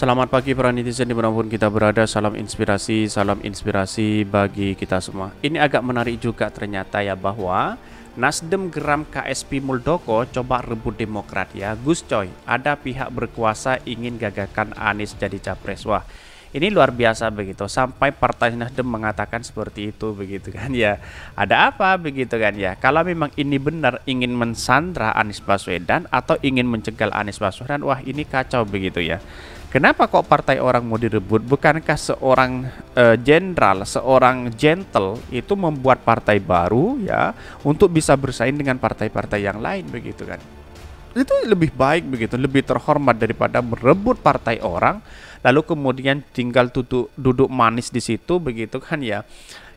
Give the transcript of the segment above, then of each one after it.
Selamat pagi para netizen dimanapun kita berada Salam inspirasi, salam inspirasi bagi kita semua Ini agak menarik juga ternyata ya bahwa Nasdem geram KSP Muldoko coba rebut demokrat ya Gus Coy, ada pihak berkuasa ingin gagakan Anies jadi capres Wah ini luar biasa begitu sampai Partai Nasdem mengatakan seperti itu begitu kan ya ada apa begitu kan ya kalau memang ini benar ingin mensandra Anies Baswedan atau ingin mencegah Anies Baswedan wah ini kacau begitu ya Kenapa kok partai orang mau direbut? Bukankah seorang eh, jenderal, uh, seorang gentle itu membuat partai baru ya untuk bisa bersaing dengan partai-partai yang lain begitu kan? Itu lebih baik begitu, lebih terhormat daripada merebut partai orang lalu kemudian tinggal tutup duduk manis di situ begitu kan ya.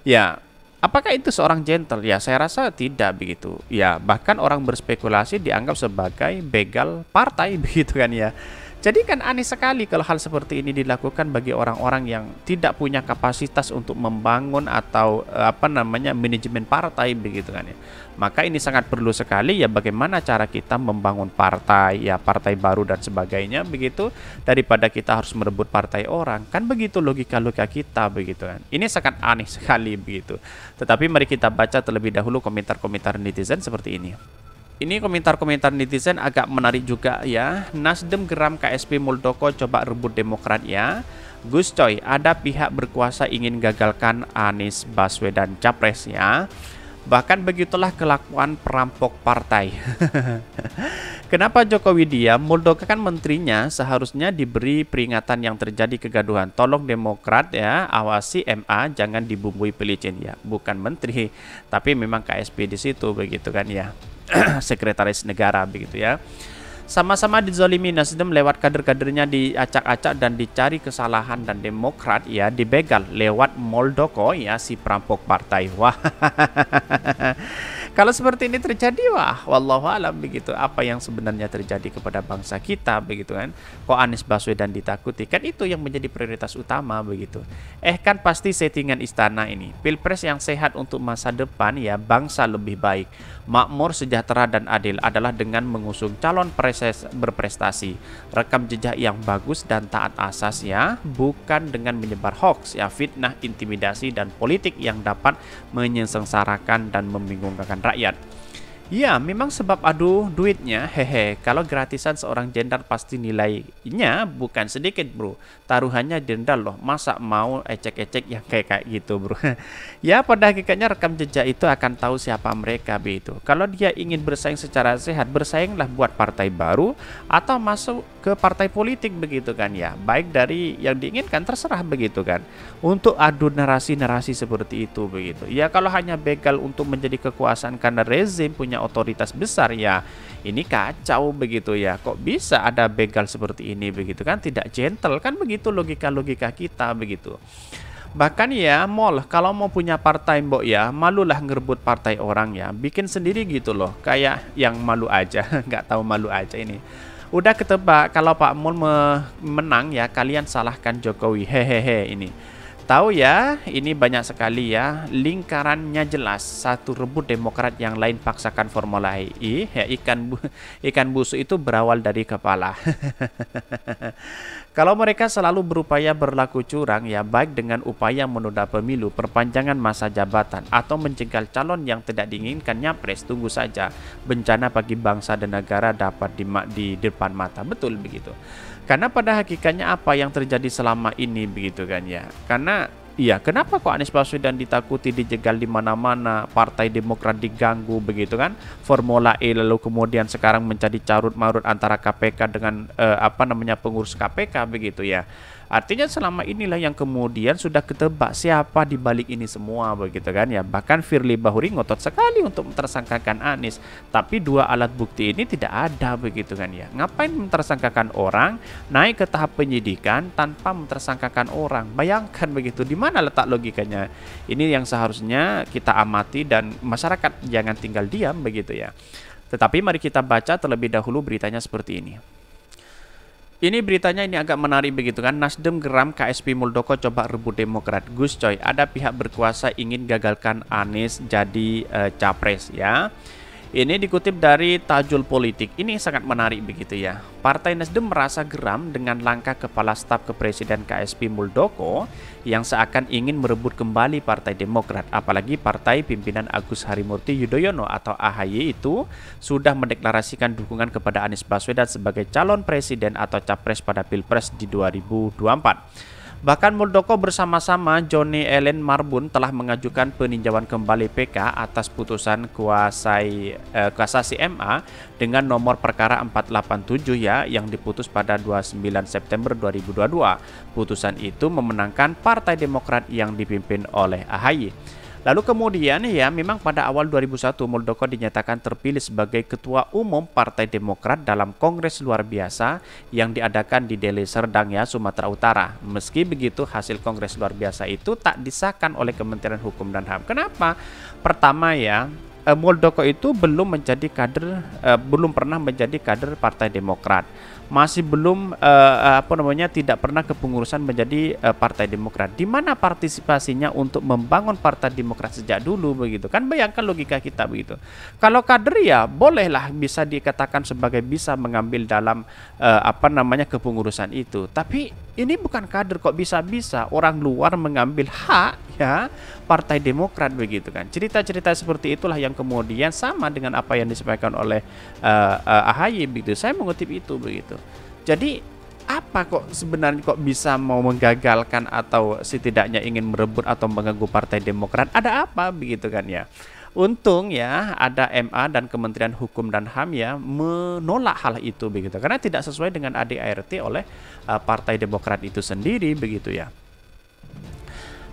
Ya, apakah itu seorang gentle? Ya, saya rasa tidak begitu. Ya, bahkan orang berspekulasi dianggap sebagai begal partai begitu kan ya. Jadi kan aneh sekali kalau hal seperti ini dilakukan bagi orang-orang yang tidak punya kapasitas untuk membangun atau eh, apa namanya manajemen partai begitu kan ya. Maka ini sangat perlu sekali ya bagaimana cara kita membangun partai ya partai baru dan sebagainya begitu daripada kita harus merebut partai orang kan begitu logika logika kita begitu kan. Ini sangat aneh sekali begitu. Tetapi mari kita baca terlebih dahulu komentar-komentar netizen seperti ini. Ini komentar-komentar netizen agak menarik juga ya. Nasdem geram KSP Muldoko coba rebut Demokrat ya. Gus Coy, ada pihak berkuasa ingin gagalkan Anies Baswedan capres ya. Bahkan begitulah kelakuan perampok partai. Kenapa Jokowi dia Muldoko kan menterinya seharusnya diberi peringatan yang terjadi kegaduhan. Tolong Demokrat ya, awasi MA jangan dibumbui pelicin ya. Bukan menteri, tapi memang KSP di situ begitu kan ya. sekretaris negara begitu ya. Sama-sama dizolimi Nasdem lewat kader-kadernya diacak-acak dan dicari kesalahan dan Demokrat ya dibegal lewat Moldoko ya si perampok partai. Wah. Kalau seperti ini terjadi, wah, wallahu alam begitu. Apa yang sebenarnya terjadi kepada bangsa kita begitu kan? Kok Anies Baswedan ditakuti? Kan itu yang menjadi prioritas utama begitu. Eh kan pasti settingan istana ini. Pilpres yang sehat untuk masa depan ya bangsa lebih baik, makmur, sejahtera dan adil adalah dengan mengusung calon preses berprestasi, rekam jejak yang bagus dan taat asas ya, bukan dengan menyebar hoax ya, fitnah, intimidasi dan politik yang dapat menyengsarakan dan membingungkan rakyat. Ya, memang sebab aduh duitnya, hehe. Kalau gratisan seorang jenderal pasti nilainya bukan sedikit, bro. Taruhannya jenderal loh, masa mau ecek-ecek yang kayak kayak gitu, bro. ya, pada hakikatnya rekam jejak itu akan tahu siapa mereka, begitu. Kalau dia ingin bersaing secara sehat, bersainglah buat partai baru atau masuk ke partai politik begitu kan ya baik dari yang diinginkan terserah begitu kan untuk adu narasi-narasi seperti itu begitu ya kalau hanya begal untuk menjadi kekuasaan karena rezim punya otoritas besar ya ini kacau begitu ya kok bisa ada begal seperti ini begitu kan tidak gentle kan begitu logika-logika kita begitu Bahkan ya, mall kalau mau punya partai mbok ya, malulah ngerebut partai orang ya. Bikin sendiri gitu loh, kayak yang malu aja, nggak tahu malu aja ini. Udah ketebak kalau Pak Mul menang ya kalian salahkan Jokowi. Hehehe ini. Tahu ya, ini banyak sekali ya. Lingkarannya jelas. Satu rebut Demokrat yang lain paksakan Formula E. Ya, ikan bu ikan busuk itu berawal dari kepala. Kalau mereka selalu berupaya berlaku curang ya baik dengan upaya menunda pemilu, perpanjangan masa jabatan atau mencegah calon yang tidak diinginkan nyapres, tunggu saja bencana bagi bangsa dan negara dapat di, di depan mata. Betul begitu. Karena pada hakikatnya apa yang terjadi selama ini begitu kan ya. Karena Iya, kenapa kok Anies Baswedan ditakuti, dijegal di mana-mana, Partai Demokrat diganggu begitu kan? Formula E lalu kemudian sekarang menjadi carut marut antara KPK dengan eh, apa namanya pengurus KPK begitu ya. Artinya selama inilah yang kemudian sudah ketebak siapa di balik ini semua begitu kan ya. Bahkan Firly Bahuri ngotot sekali untuk mentersangkakan Anies, tapi dua alat bukti ini tidak ada begitu kan ya. Ngapain mentersangkakan orang naik ke tahap penyidikan tanpa mentersangkakan orang? Bayangkan begitu di mana letak logikanya? Ini yang seharusnya kita amati dan masyarakat jangan tinggal diam begitu ya. Tetapi mari kita baca terlebih dahulu beritanya seperti ini. Ini beritanya ini agak menarik begitu kan. Nasdem geram KSP Muldoko coba rebut Demokrat. Gus coy, ada pihak berkuasa ingin gagalkan Anies jadi uh, capres ya. Ini dikutip dari Tajul Politik. Ini sangat menarik begitu ya. Partai Nasdem merasa geram dengan langkah Kepala Staf Kepresiden KSP Muldoko yang seakan ingin merebut kembali Partai Demokrat. Apalagi partai pimpinan Agus Harimurti Yudhoyono atau AHY itu sudah mendeklarasikan dukungan kepada Anies Baswedan sebagai calon presiden atau capres pada Pilpres di 2024. Bahkan Muldoko bersama-sama Johnny Allen Marbun telah mengajukan peninjauan kembali PK atas putusan kuasai eh, kasasi MA dengan nomor perkara 487 ya yang diputus pada 29 September 2022. Putusan itu memenangkan Partai Demokrat yang dipimpin oleh AHY. Lalu kemudian ya memang pada awal 2001 Muldoko dinyatakan terpilih sebagai ketua umum Partai Demokrat dalam Kongres luar biasa yang diadakan di Deli Serdang ya Sumatera Utara. Meski begitu hasil Kongres luar biasa itu tak disahkan oleh Kementerian Hukum dan HAM. Kenapa? Pertama ya uh, Muldoko itu belum menjadi kader uh, belum pernah menjadi kader Partai Demokrat. Masih belum uh, apa namanya tidak pernah kepengurusan menjadi uh, Partai Demokrat. Di mana partisipasinya untuk membangun Partai Demokrat sejak dulu begitu kan bayangkan logika kita begitu. Kalau kader ya bolehlah bisa dikatakan sebagai bisa mengambil dalam uh, apa namanya kepengurusan itu. Tapi ini bukan kader kok bisa-bisa orang luar mengambil hak ya Partai Demokrat begitu kan. Cerita-cerita seperti itulah yang kemudian sama dengan apa yang disampaikan oleh uh, uh, AHY begitu. Saya mengutip itu begitu. Jadi apa kok sebenarnya kok bisa mau menggagalkan atau setidaknya ingin merebut atau mengganggu Partai Demokrat? Ada apa begitu kan ya? Untung ya ada MA dan Kementerian Hukum dan HAM ya menolak hal itu begitu karena tidak sesuai dengan ADART oleh eh, Partai Demokrat itu sendiri begitu ya.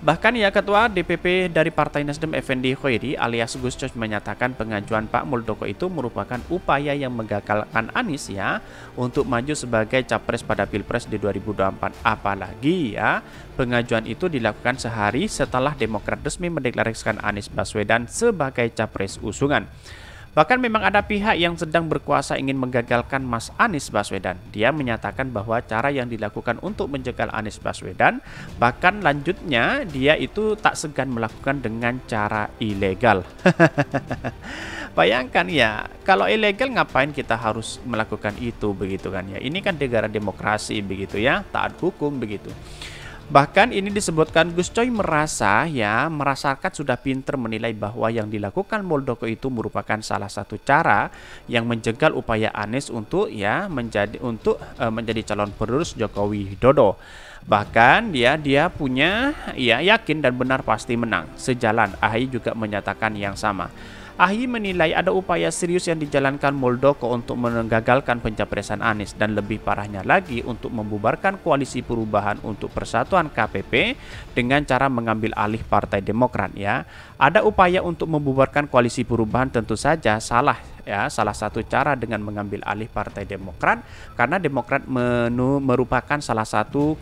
Bahkan ya Ketua DPP dari Partai Nasdem Effendi Khoiri alias Gus Coy menyatakan pengajuan Pak Muldoko itu merupakan upaya yang menggagalkan Anies ya untuk maju sebagai capres pada Pilpres di 2024. Apalagi ya pengajuan itu dilakukan sehari setelah Demokrat resmi mendeklarasikan Anies Baswedan sebagai capres usungan. Bahkan memang ada pihak yang sedang berkuasa ingin menggagalkan Mas Anies Baswedan. Dia menyatakan bahwa cara yang dilakukan untuk menjegal Anies Baswedan, bahkan lanjutnya dia itu tak segan melakukan dengan cara ilegal. Bayangkan ya, kalau ilegal ngapain kita harus melakukan itu begitu kan ya. Ini kan negara demokrasi begitu ya, taat hukum begitu. Bahkan ini disebutkan Gus Coy merasa ya, merasakan sudah pinter menilai bahwa yang dilakukan Muldoko itu merupakan salah satu cara yang menjegal upaya Anies untuk ya menjadi untuk e, menjadi calon penerus Jokowi Dodo. Bahkan dia ya, dia punya ya yakin dan benar pasti menang. Sejalan Ahy juga menyatakan yang sama. Ahy menilai ada upaya serius yang dijalankan Muldoko untuk menggagalkan pencapresan Anies dan lebih parahnya lagi untuk membubarkan koalisi perubahan untuk persatuan KPP dengan cara mengambil alih Partai Demokrat ya. Ada upaya untuk membubarkan koalisi perubahan tentu saja salah ya salah satu cara dengan mengambil alih Partai Demokrat karena Demokrat menu merupakan salah satu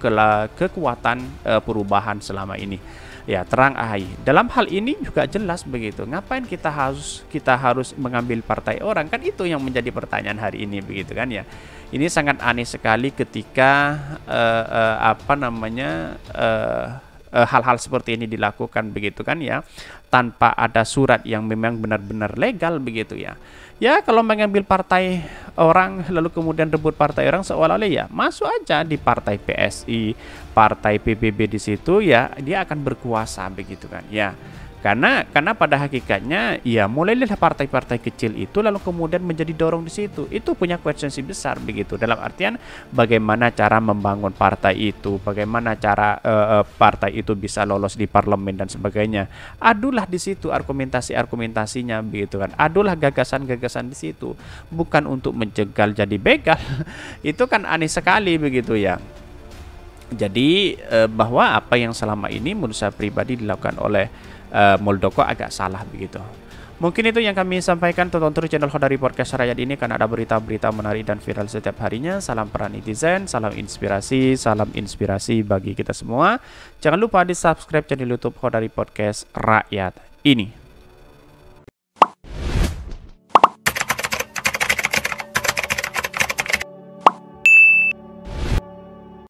kekuatan uh, perubahan selama ini ya terang AHY. Dalam hal ini juga jelas begitu. Ngapain kita harus kita harus mengambil partai orang kan itu yang menjadi pertanyaan hari ini begitu kan ya. Ini sangat aneh sekali ketika uh, uh, apa namanya hal hal -hal seperti ini dilakukan begitu kan ya tanpa ada surat yang memang benar-benar legal begitu ya. Ya kalau mengambil partai orang lalu kemudian rebut partai orang seolah-olah ya masuk aja di partai PSI, partai PBB di situ ya dia akan berkuasa begitu kan ya. Karena karena pada hakikatnya ya mulailah partai-partai kecil itu lalu kemudian menjadi dorong di situ. Itu punya konsekuensi besar begitu. Dalam artian bagaimana cara membangun partai itu, bagaimana cara uh, partai itu bisa lolos di parlemen dan sebagainya. Aduh adulah di situ argumentasi-argumentasinya begitu kan. Adulah gagasan-gagasan di situ, bukan untuk menjegal jadi begal. Itu kan aneh sekali begitu ya. Jadi eh, bahwa apa yang selama ini menurut saya pribadi dilakukan oleh eh, Muldoko agak salah begitu. Mungkin itu yang kami sampaikan tonton terus channel Hodari Podcast Rakyat ini karena ada berita-berita menarik dan viral setiap harinya. Salam peran netizen, salam inspirasi, salam inspirasi bagi kita semua. Jangan lupa di subscribe channel YouTube Hodari Podcast Rakyat ini.